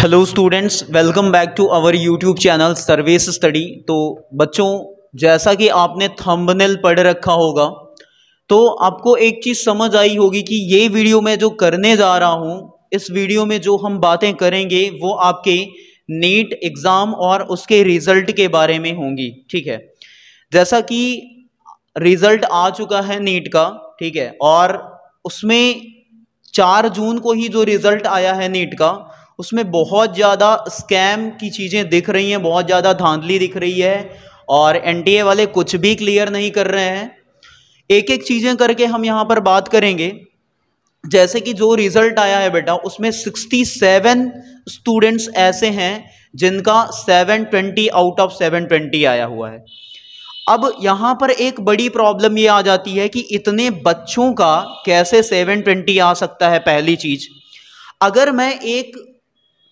hello students welcome back to our YouTube channel service study तो बच्चों जैसा कि आपने थंबनेल पढ़ रखा होगा तो आपको एक चीज़ समझ आई होगी कि ये वीडियो मैं जो करने जा रहा हूँ इस वीडियो में जो हम बातें करेंगे वो आपके नीट एग्ज़ाम और उसके रिज़ल्ट के बारे में होंगी ठीक है जैसा कि रिज़ल्ट आ चुका है नीट का ठीक है और उसमें चार जून को ही जो रिज़ल्ट आया है नीट का उसमें बहुत ज़्यादा स्कैम की चीज़ें दिख रही हैं बहुत ज़्यादा धांधली दिख रही है और एनटीए वाले कुछ भी क्लियर नहीं कर रहे हैं एक एक चीज़ें करके हम यहाँ पर बात करेंगे जैसे कि जो रिज़ल्ट आया है बेटा उसमें 67 स्टूडेंट्स ऐसे हैं जिनका 720 आउट ऑफ 720 आया हुआ है अब यहाँ पर एक बड़ी प्रॉब्लम ये आ जाती है कि इतने बच्चों का कैसे 720 आ सकता है पहली चीज़ अगर मैं एक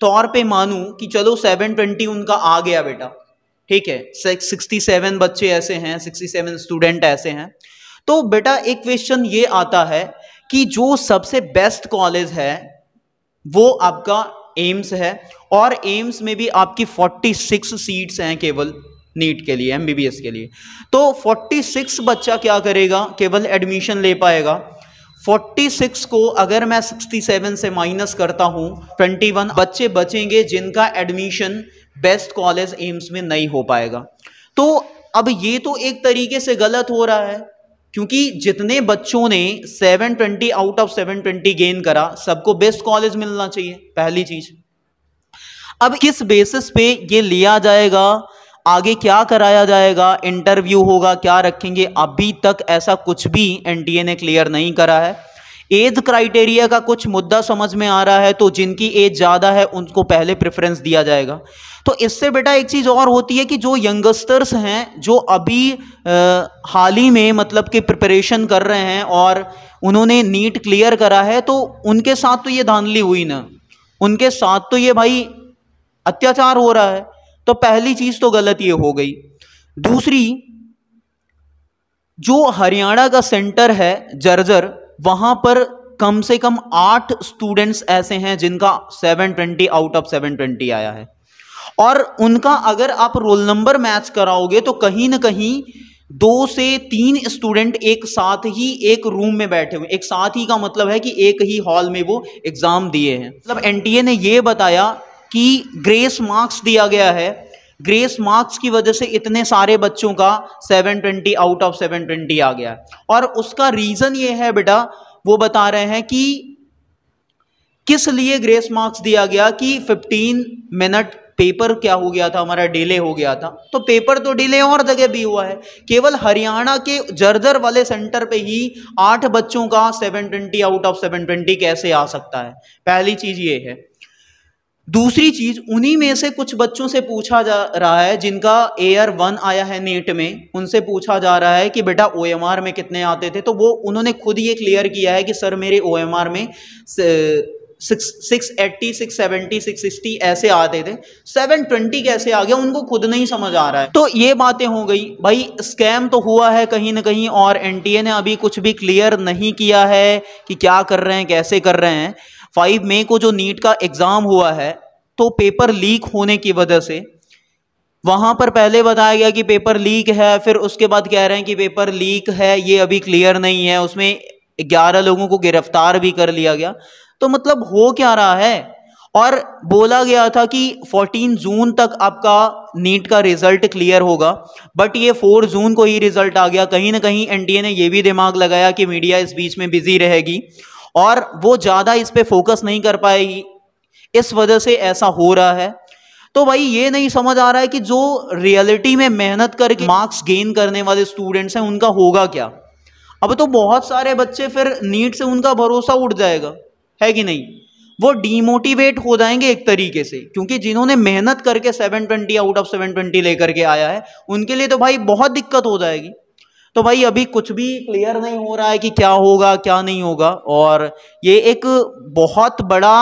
तौर पे मानूं कि चलो 720 उनका आ गया बेटा ठीक है 67 बच्चे ऐसे हैं 67 स्टूडेंट ऐसे हैं तो बेटा एक क्वेश्चन ये आता है कि जो सबसे बेस्ट कॉलेज है वो आपका एम्स है और एम्स में भी आपकी 46 सीट्स हैं केवल नीट के लिए एमबीबीएस के लिए तो 46 बच्चा क्या करेगा केवल एडमिशन ले पाएगा 46 को अगर मैं 67 से माइनस करता हूं 21 बच्चे बचेंगे जिनका एडमिशन बेस्ट कॉलेज एम्स में नहीं हो पाएगा तो अब ये तो एक तरीके से गलत हो रहा है क्योंकि जितने बच्चों ने 720 आउट ऑफ 720 गेन करा सबको बेस्ट कॉलेज मिलना चाहिए पहली चीज अब किस बेसिस पे ये लिया जाएगा आगे क्या कराया जाएगा इंटरव्यू होगा क्या रखेंगे अभी तक ऐसा कुछ भी एनटीए ने क्लियर नहीं करा है एज क्राइटेरिया का कुछ मुद्दा समझ में आ रहा है तो जिनकी एज ज़्यादा है उनको पहले प्रेफरेंस दिया जाएगा तो इससे बेटा एक चीज़ और होती है कि जो यंगस्टर्स हैं जो अभी हाल ही में मतलब कि प्रिपरेशन कर रहे हैं और उन्होंने नीट क्लियर करा है तो उनके साथ तो ये धांधली हुई ना उनके साथ तो ये भाई अत्याचार हो रहा है तो पहली चीज़ तो गलत ये हो गई दूसरी जो हरियाणा का सेंटर है जर्जर वहाँ पर कम से कम आठ स्टूडेंट्स ऐसे हैं जिनका 720 आउट ऑफ 720 आया है और उनका अगर आप रोल नंबर मैच कराओगे तो कहीं ना कहीं दो से तीन स्टूडेंट एक साथ ही एक रूम में बैठे हुए एक साथ ही का मतलब है कि एक ही हॉल में वो एग्ज़ाम दिए हैं मतलब एनटीए ने ये बताया कि ग्रेस मार्क्स दिया गया है ग्रेस मार्क्स की वजह से इतने सारे बच्चों का 720 आउट ऑफ 720 आ गया और उसका रीज़न ये है बेटा वो बता रहे हैं कि किस लिए ग्रेस मार्क्स दिया गया कि 15 मिनट पेपर क्या हो गया था हमारा डिले हो गया था तो पेपर तो डिले और जगह भी हुआ है केवल हरियाणा के जर्जर वाले सेंटर पे ही आठ बच्चों का 720 आउट ऑफ 720 कैसे आ सकता है पहली चीज़ ये है दूसरी चीज उन्हीं में से कुछ बच्चों से पूछा जा रहा है जिनका एयर वन आया है नेट में उनसे पूछा जा रहा है कि बेटा ओ में कितने आते थे तो वो उन्होंने खुद ये क्लियर किया है कि सर मेरे ओ में six six eighty six seventy six sixty ऐसे आते थे सेवन ट्वेंटी कैसे आ गया उनको खुद नहीं समझ आ रहा है तो ये बातें हो गई भाई स्कैम तो हुआ है कहीं ना कहीं और एनटीए ने अभी कुछ भी क्लियर नहीं किया है कि क्या कर रहे हैं कैसे कर रहे हैं फाइव मई को जो नीट का एग्ज़ाम हुआ है तो पेपर लीक होने की वजह से वहां पर पहले बताया गया कि पेपर लीक है फिर उसके बाद कह रहे हैं कि पेपर लीक है ये अभी क्लियर नहीं है उसमें ग्यारह लोगों को गिरफ्तार भी कर लिया गया तो मतलब हो क्या रहा है और बोला गया था कि 14 जून तक आपका नीट का रिजल्ट क्लियर होगा बट ये 4 जून को ही रिजल्ट आ गया कहीं ना कहीं एनडीए ने यह भी दिमाग लगाया कि मीडिया इस बीच में बिजी रहेगी और वो ज़्यादा इस पर फोकस नहीं कर पाएगी इस वजह से ऐसा हो रहा है तो भाई ये नहीं समझ आ रहा है कि जो रियलिटी में मेहनत करके मार्क्स गेन करने वाले स्टूडेंट्स हैं उनका होगा क्या अब तो बहुत सारे बच्चे फिर नीट से उनका भरोसा उठ जाएगा है कि नहीं वो डीमोटिवेट हो जाएंगे एक तरीके से क्योंकि जिन्होंने मेहनत करके 720 आउट ऑफ 720 लेकर के आया है उनके लिए तो भाई बहुत दिक्कत हो जाएगी तो भाई अभी कुछ भी क्लियर नहीं हो रहा है कि क्या होगा क्या नहीं होगा और ये एक बहुत बड़ा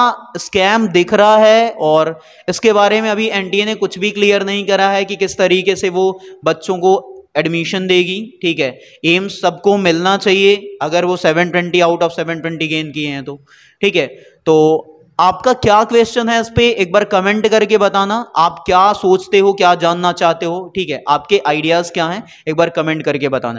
स्कैम दिख रहा है और इसके बारे में अभी एनटीए ने कुछ भी क्लियर नहीं करा है कि किस तरीके से वो बच्चों को एडमिशन देगी ठीक है एम्स सबको मिलना चाहिए अगर वो 720 आउट ऑफ 720 गेन किए हैं तो ठीक है तो आपका क्या क्वेश्चन है इस पर एक बार कमेंट करके बताना आप क्या सोचते हो क्या जानना चाहते हो ठीक है आपके आइडियाज़ क्या हैं एक बार कमेंट करके बताना